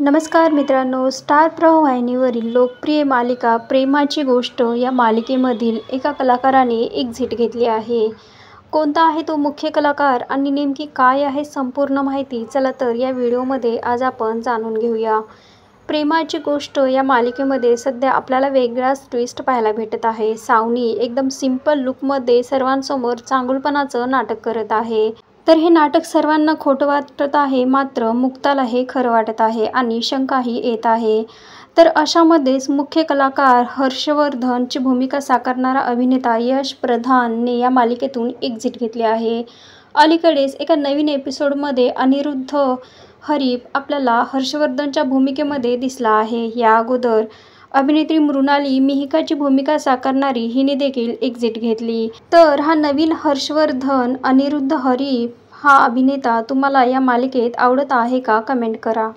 नमस्कार मित्रांनो स्टार वाहिनीवरील लोकप्रिय मालिका प्रेमाची गोष्ट या मालिकेमधील एका कलाकाराने एक्झिट घेतली आहे कोणता आहे तो मुख्य कलाकार आणि नेमकी काय आहे संपूर्ण माहिती चला तर या व्हिडिओमध्ये आज आपण जाणून घेऊया प्रेमाची गोष्ट या मालिकेमध्ये सध्या आपल्याला वेगळाच ट्विस्ट पाहायला भेटत आहे सावनी एकदम सिंपल लुकमध्ये सर्वांसमोर चांगुलपणाचं नाटक करत आहे तर हे नाटक सर्वांना खोटं वाटत आहे मात्र मुक्ताला हे खरं वाटत आहे आणि शंकाही येत आहे तर अशामध्येच मुख्य कलाकार हर्षवर्धनची भूमिका साकारणारा अभिनेता यश प्रधानने या मालिकेतून एक्झिट घेतली आहे अलीकडेच एका नवीन एपिसोडमध्ये अनिरुद्ध हरीफ आपल्याला हर्षवर्धनच्या भूमिकेमध्ये दिसला आहे या अगोदर अभिनेत्री मृणाली मिहिकाची भूमिका साकारणारी हिने देखील एक्झिट घेतली तर हा नवीन हर्षवर्धन अनिरुद्ध हरी हा अभिनेता तुम्हाला या मालिकेत आवडत आहे का कमेंट करा